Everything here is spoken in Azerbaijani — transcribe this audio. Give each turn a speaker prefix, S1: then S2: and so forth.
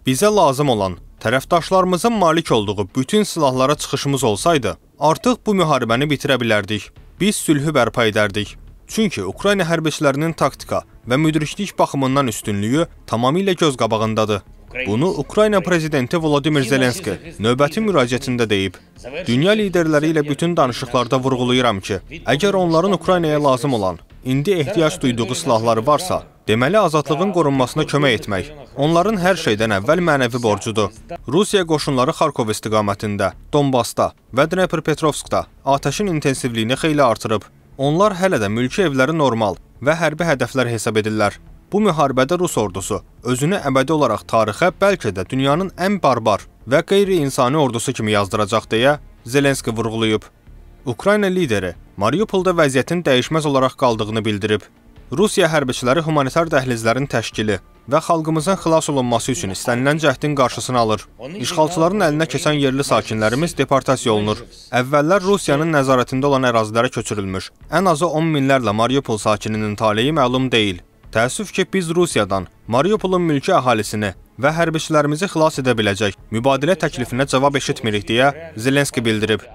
S1: Bizə lazım olan, tərəfdaşlarımızın malik olduğu bütün silahlara çıxışımız olsaydı, artıq bu müharibəni bitirə bilərdik. Biz sülhü bərpa edərdik. Çünki Ukrayna hərbiçilərinin taktika və müdriklik baxımından üstünlüyü tamamilə göz qabağındadır. Bunu Ukrayna prezidenti Volodimir Zelenski növbəti müraciətində deyib. Dünya liderləri ilə bütün danışıqlarda vurğulayıram ki, əgər onların Ukraynaya lazım olan, indi ehtiyac duyduğu silahları varsa, deməli azadlığın qorunmasına kömək etmək, onların hər şeydən əvvəl mənəvi borcudur. Rusiya qoşunları Xarkov istiqamətində, Donbasda və Dnepropetrovskda atəşin intensivliyini xeyli artırıb. Onlar hələ də mülki evləri normal və hərbi hədəflər hesab edirlər. Bu müharibədə Rus ordusu özünü əbədi olaraq tarixə bəlkə də dünyanın ən barbar və qeyri-insani ordusu kimi yazdıracaq deyə Zelenski vurğulayıb. Ukrayna lideri Mariupolda vəziyyətin dəyişməz olaraq qaldığını bildirib. Rusiya hərbiçiləri humanitar dəhlizlərin təşkili və xalqımızın xilas olunması üçün istənilən cəhdin qarşısını alır. İşğalçıların əlinə keçən yerli sakinlərimiz deportasiya olunur. Əvvəllər Rusiyanın nəzarətində olan ərazilərə köçürülmüş. Ən azı 10 minlərlə Mariupol sakininin taleyi məlum deyil. Təəssüf ki, biz Rusiyadan Mariupolun mülki əhalisini və hərbiçilərimizi xilas edə biləcək mübadilə təklifinə cavab eşitmirik deyə Zelenski bildirib.